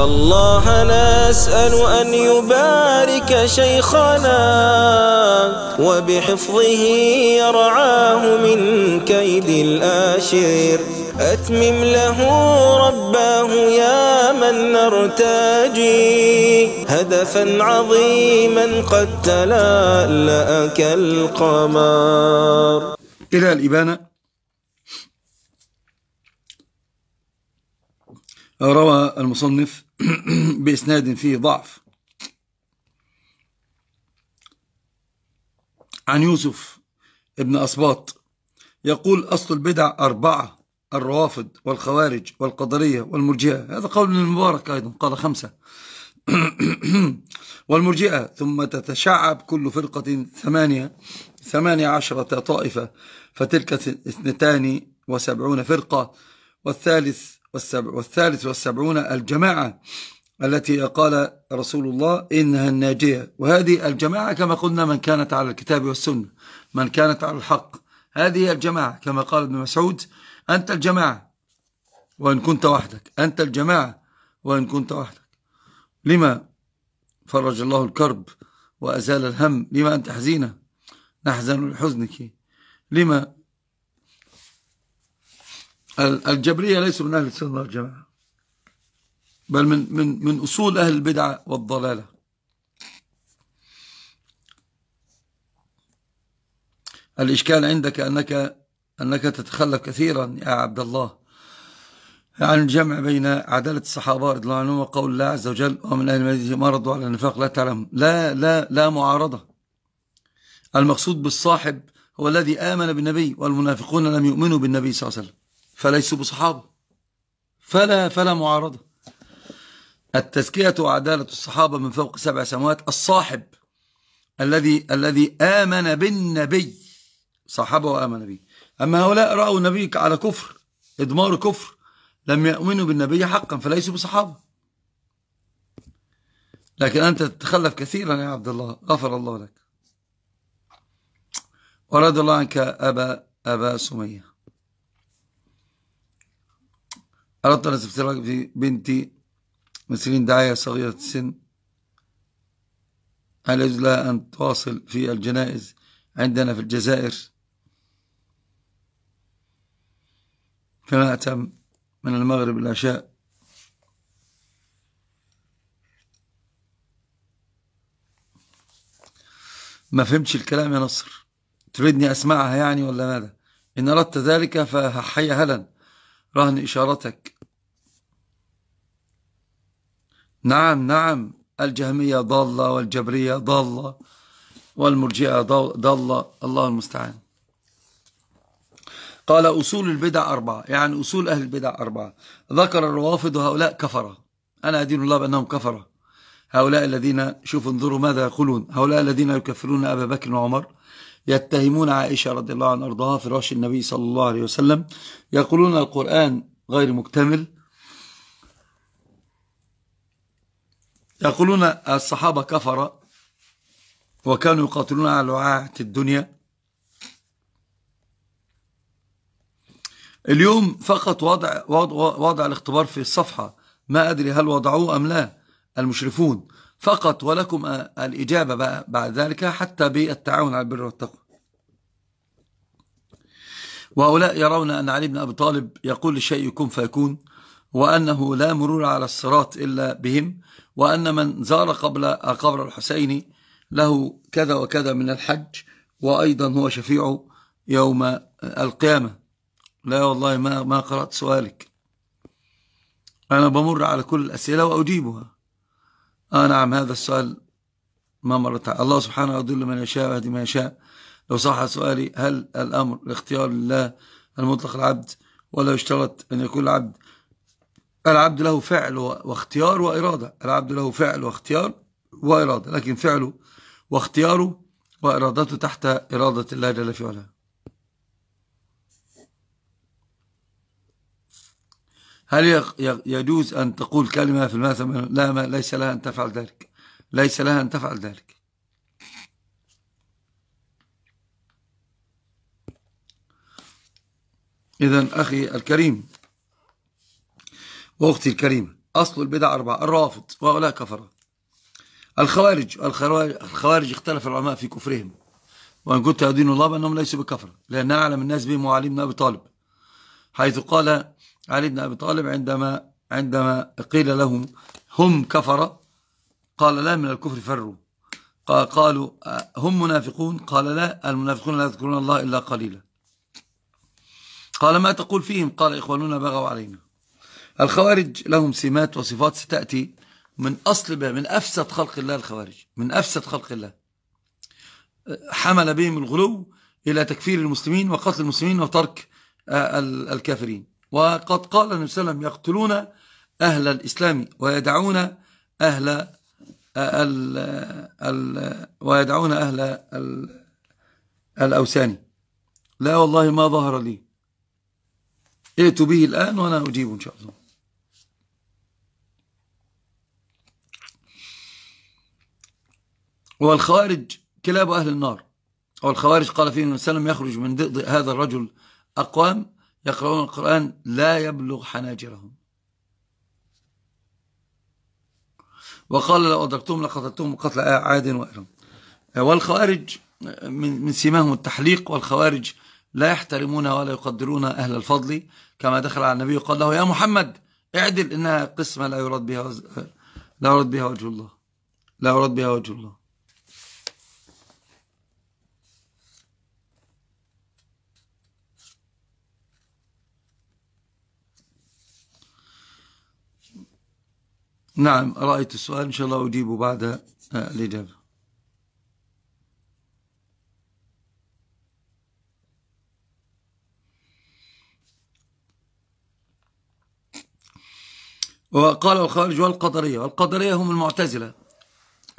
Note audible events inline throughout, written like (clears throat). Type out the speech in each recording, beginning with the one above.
فالله نسأل أن يبارك شيخنا وبحفظه يرعاه من كيد الآشر أتمم له رباه يا من نرتجي هدفا عظيما قد تلألأ كالقمر إلى الإبانة روى المصنف (clears throat) بإسناد فيه ضعف عن يوسف ابن أصباط يقول أصل البدع أربعة الروافض والخوارج والقدرية والمرجئة هذا قول المبارك أيضا قال خمسة (clears throat) والمرجئة ثم تتشعب كل فرقة ثمانية ثمانية عشرة طائفة فتلك اثنتان وسبعون فرقة والثالث والثالث والسبعون الجماعة التي قال رسول الله إنها الناجية وهذه الجماعة كما قلنا من كانت على الكتاب والسنة من كانت على الحق هذه الجماعة كما قال ابن مسعود أنت الجماعة وإن كنت وحدك أنت الجماعة وإن كنت وحدك لما فرج الله الكرب وأزال الهم لما أنت حزينة نحزن لحزنك لما الجبرية ليسوا من أهل السنة والجماعة بل من, من, من أصول أهل البدعة والضلالة الإشكال عندك أنك, أنك تتخلف كثيرا يا عبد الله عن الجمع بين عدالة الصحابة رضي الله عنهم وقول الله عز وجل ومن أهل المدينة مرضوا على النفاق لا تعلم لا لا لا معارضة المقصود بالصاحب هو الذي آمن بالنبي والمنافقون لم يؤمنوا بالنبي صلى الله عليه وسلم فليسوا بصحابة فلا فلا معارضة التزكية وعدالة الصحابة من فوق سبع سماوات الصاحب الذي الذي آمن بالنبي صاحبه وآمن به أما هؤلاء رأوا النبي على كفر إدمار كفر لم يؤمنوا بالنبي حقا فليسوا بصحابة لكن أنت تتخلف كثيرا يا عبد الله غفر الله لك ورد الله عنك أبا, أبا سمية أردت أن أستبصر بنتي من سنين داعية صغيرة السن هل يجوز لها أن تواصل في الجنائز عندنا في الجزائر فما أتم من المغرب العشاء ما فهمتش الكلام يا نصر تريدني أسمعها يعني ولا ماذا إن أردت ذلك فحي هلا رهن إشارتك نعم نعم الجهمية ضالة والجبرية ضالة والمرجئة ضالة الله المستعان قال أصول البدع أربعة يعني أصول أهل البدع أربعة ذكر الروافض هؤلاء كفرة أنا أدين الله بأنهم كفرة هؤلاء الذين شوف انظروا ماذا يقولون هؤلاء الذين يكفرون أبا بكر وعمر يتهمون عائشة رضي الله عنها في فراش النبي صلى الله عليه وسلم يقولون القرآن غير مكتمل يقولون الصحابة كفر وكانوا يقاتلون على لعاعة الدنيا اليوم فقط وضع, وضع, وضع الاختبار في الصفحة ما أدري هل وضعوه أم لا المشرفون فقط ولكم الإجابة بعد ذلك حتى بالتعاون على البر والتقوى وهؤلاء يرون أن علي بن أبي طالب يقول لشيء يكون فيكون وأنه لا مرور على الصراط إلا بهم وأن من زار قبل قبر الحسين له كذا وكذا من الحج وأيضا هو شفيع يوم القيامة لا والله ما ما قرأت سؤالك أنا بمر على كل الأسئلة وأجيبها آه نعم هذا السؤال ما مرت الله سبحانه يضل من يشاء ويهدي من يشاء لو صح سؤالي هل الأمر الاختيار لله المطلق العبد ولا يشترط أن يكون العبد العبد له فعل واختيار وإرادة العبد له فعل واختيار وإرادة لكن فعله واختياره وإرادته تحت إرادة الله جل في علاه هل يجوز أن تقول كلمة في المثل لا ما ليس لها أن تفعل ذلك ليس لها أن تفعل ذلك إذا أخي الكريم وأختي الكريمة أصل البدع أربعة الرافض وهؤلاء كفرة الخوارج الخوارج اختلف العلماء في كفرهم وإن كنت أدين الله بأنهم ليسوا بكفرة لأن أعلم الناس بهم وعلي بن أبي طالب حيث قال علي بن أبي طالب عندما عندما قيل لهم هم كفرة قال لا من الكفر فروا قالوا آه، هم منافقون قال لا المنافقون لا يذكرون الله إلا قليلا قال ما تقول فيهم قال إخواننا بغوا علينا الخوارج لهم سمات وصفات ستأتي من أصل بها من أفسد خلق الله الخوارج من أفسد خلق الله حمل بهم الغلو إلى تكفير المسلمين وقتل المسلمين وترك آه، الكافرين وقد قال النبي صلى الله عليه وسلم يقتلون أهل الإسلام ويدعون أهل ال ال ويدعون أهل ال الأوثان لا والله ما ظهر لي ائت به الآن وأنا أجيب إن شاء الله والخوارج كلاب أهل النار والخوارج قال فيه النبي صلى الله عليه وسلم يخرج من ضد هذا الرجل أقوام يقرؤون القرآن لا يبلغ حناجرهم وقال لو أدركتهم لقتلتهم قتل عاد وإرم والخوارج من, من سيماهم التحليق والخوارج لا يحترمون ولا يقدرون أهل الفضل كما دخل على النبي وقال له يا محمد اعدل إنها قسمة لا يراد بها لا يراد بها وجه الله لا يراد بها وجه الله نعم رأيت السؤال إن شاء الله أجيبه بعد آه، الإجابة وقال الخارج والقدرية والقدرية هم المعتزلة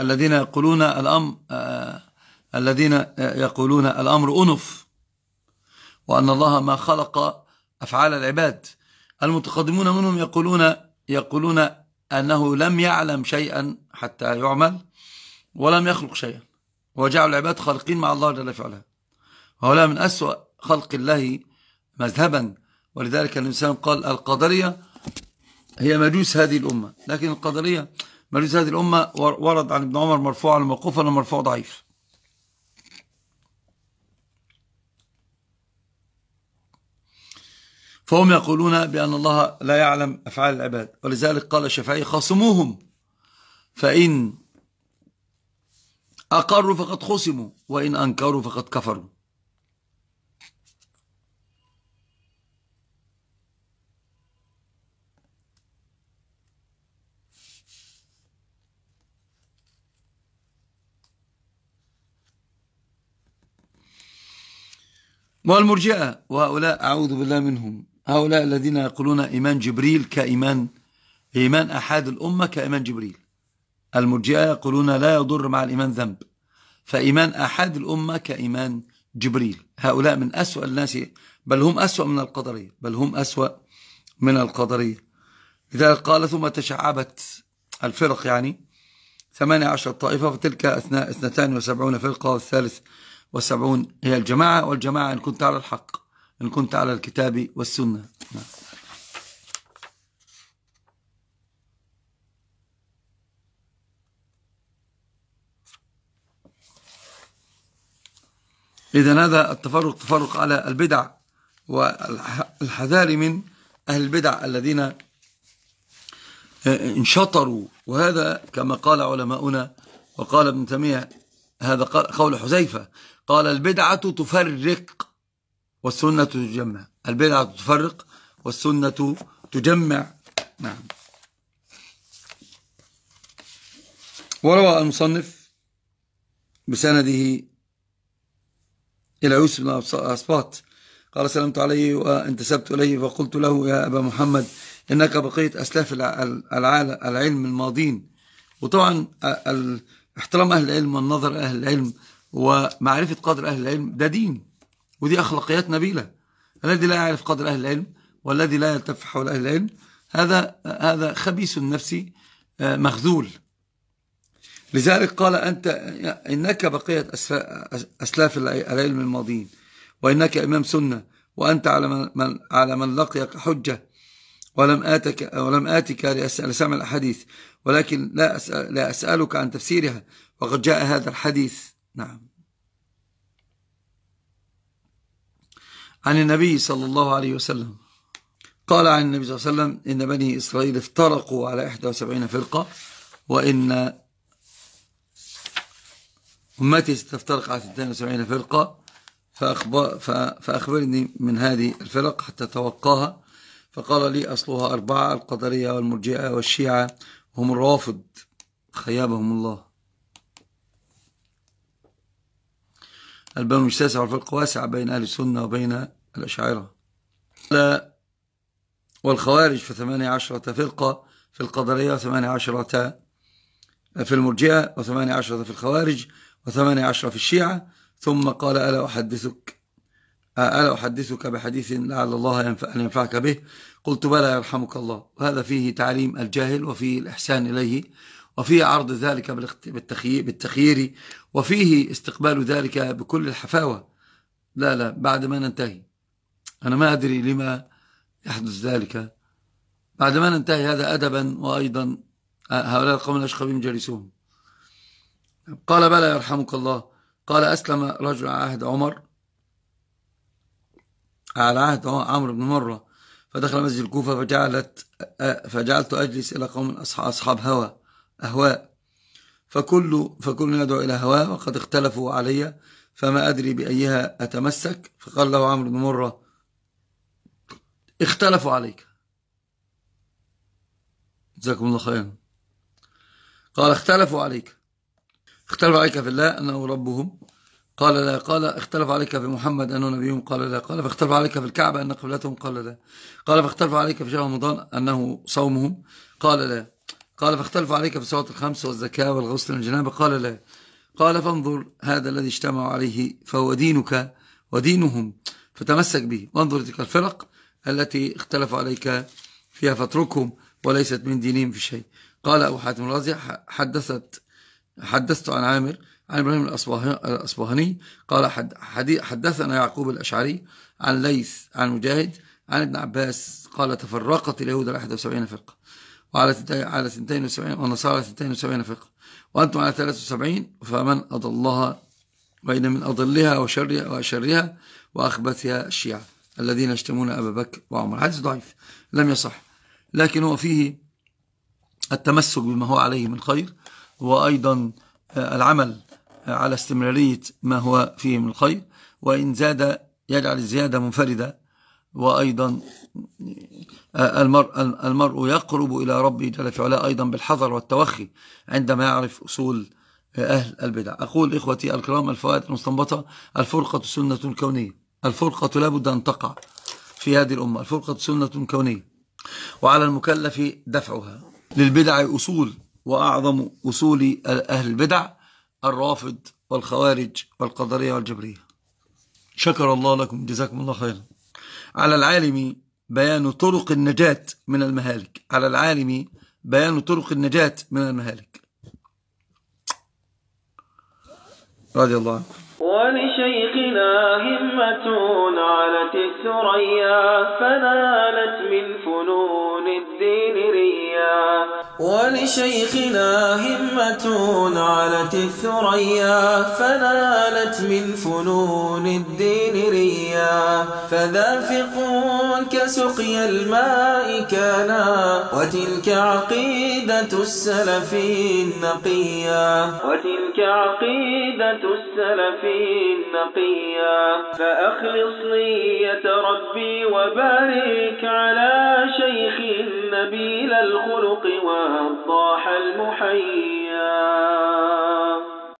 الذين يقولون الأمر آه، الذين آه، يقولون الأمر أنف وأن الله ما خلق أفعال العباد المتقدمون منهم يقولون يقولون أنه لم يعلم شيئا حتى يعمل ولم يخلق شيئا وجعل العباد خالقين مع الله جل في علاه وهؤلاء من أسوأ خلق الله مذهبا ولذلك الإنسان قال القدرية هي مجوس هذه الأمة لكن القدرية مجوس هذه الأمة ورد عن ابن عمر مرفوعا وموقوفا ومرفوع ضعيف فهم يقولون بأن الله لا يعلم أفعال العباد ولذلك قال الشافعي خاصموهم فإن أقروا فقد خصموا وإن أنكروا فقد كفروا والمرجئة وهؤلاء أعوذ بالله منهم هؤلاء الذين يقولون إيمان جبريل كإيمان إيمان أحد الأمة كإيمان جبريل المرجئة يقولون لا يضر مع الإيمان ذنب فإيمان أحد الأمة كإيمان جبريل هؤلاء من أسوأ الناس بل هم أسوأ من القدرية بل هم أسوأ من القدرية لذلك قال ثم تشعبت الفرق يعني 18 طائفة فتلك أثناء 72 فرقة والثالث وسبعون هي الجماعة والجماعة إن كنت على الحق إن كنت على الكتاب والسنة نعم. إذا هذا التفرق تفرق على البدع والحذار من أهل البدع الذين آه، انشطروا وهذا كما قال علماؤنا وقال ابن تيمية هذا قول حذيفة قال البدعة تفرق والسنة تجمع البدعة تفرق والسنة تجمع نعم وروى المصنف بسنده إلى يوسف بن أصباط قال سلمت عليه وانتسبت إليه فقلت له يا أبا محمد إنك بقيت أسلاف العلم الماضين وطبعا احترام أهل العلم والنظر أهل العلم ومعرفة قدر أهل العلم ده دين ودي أخلاقيات نبيلة الذي لا يعرف قدر أهل العلم والذي لا يلتف حول أهل العلم هذا هذا خبيث النفس آه، مخذول لذلك قال أنت إنك بقية أسلاف العلم الماضيين وإنك إمام سنة وأنت على من, على من لقيك حجة ولم آتك, ولم آتك لسمع الأحاديث ولكن لا, لا أسألك عن تفسيرها وقد جاء هذا الحديث نعم عن النبي صلى الله عليه وسلم قال عن النبي صلى الله عليه وسلم إن بني إسرائيل افترقوا على 71 فرقة وإن أمتي ستفترق على 72 فرقة فأخبر فأخبرني من هذه الفرق حتى توقاها فقال لي أصلها أربعة القدرية والمرجئة والشيعة هم الروافض خيابهم الله الباب تاسع والفرق واسع بين أهل السنة وبين الأشاعرة والخوارج ثمانية عشرة فرقة في القدرية وثمانية عشرة في المرجئة وثمانية عشرة في الخوارج وثمانية عشرة في الشيعة ثم قال ألا أحدثك ألا أحدثك بحديث لعل الله أن ينفعك به قلت بلى يرحمك الله وهذا فيه تعليم الجاهل وفيه الإحسان إليه وفيه عرض ذلك بالتخيير وفيه استقبال ذلك بكل الحفاوة لا لا بعد ما ننتهي أنا ما أدري لما يحدث ذلك بعد ما ننتهي هذا أدبا وأيضا آه، هؤلاء القوم الأشخابين بهم جالسون قال بلى يرحمك الله قال أسلم رجل على عهد عمر على عهد عمرو بن مرة فدخل مسجد الكوفة فجعلت آه، فجعلت أجلس إلى قوم أصحاب هوى أهواء فكل, فكل يدعو إلى هواه وقد اختلفوا علي فما أدري بأيها أتمسك فقال له عمرو بن مرة اختلفوا عليك جزاكم الله خيرا قال اختلفوا عليك اختلفوا عليك في الله أنه ربهم قال لا قال اختلف عليك في محمد أنه نبيهم قال لا قال فاختلف عليك في الكعبة أن قبلتهم قال لا قال فاختلف عليك في شهر رمضان أنه صومهم قال لا قال فاختلفوا عليك في صلاة الخمس والزكاة والغسل والجنابة قال لا قال فانظر هذا الذي اجتمعوا عليه فهو دينك ودينهم فتمسك به وانظر تلك الفرق التي اختلفوا عليك فيها فاتركهم وليست من دينهم في شيء قال أبو حاتم الرازي حدثت حدثت عن عامر عن إبراهيم الأصبهاني قال حدثنا يعقوب الأشعري عن ليث عن مجاهد عن ابن عباس قال تفرقت اليهود 71 فرقة وعلى على 72 والنصارى على 72 فقه وأنتم على 73 فمن أضلها وإن من أضلها وشرها, وشرها وأخبثها الشيعة الذين يشتمون أبا بكر وعمر حديث ضعيف لم يصح لكن هو فيه التمسك بما هو عليه من خير وأيضا آه، العمل على استمرارية ما هو فيه من الخير وإن زاد يجعل الزيادة منفردة وأيضا المرء, المرء يقرب إلى ربه جل في علاه أيضا بالحذر والتوخي عندما يعرف أصول أهل البدع أقول إخوتي الكرام الفوائد المستنبطة الفرقة سنة كونية الفرقة لابد أن تقع في هذه الأمة الفرقة سنة كونية وعلى المكلف دفعها للبدع أصول وأعظم أصول أهل البدع الرافض والخوارج والقدرية والجبرية شكر الله لكم جزاكم الله خيرا على العالم بيان طرق النجاة من المهالك على العالم بيان طرق النجاة من المهالك رضي الله عنكم ولشيخنا همة علت الثريا فنالت من فنون الدين ريا ولشيخنا همة نالت الثريا فنالت من فنون الدين ريا فذافق كسقي الماء كانا وتلك عقيدة السلف النقيا وتلك عقيدة السلف العالمين نقيا فأخلص نية ربي وبارك على شيخ نبيل الخلق والضاح المحيا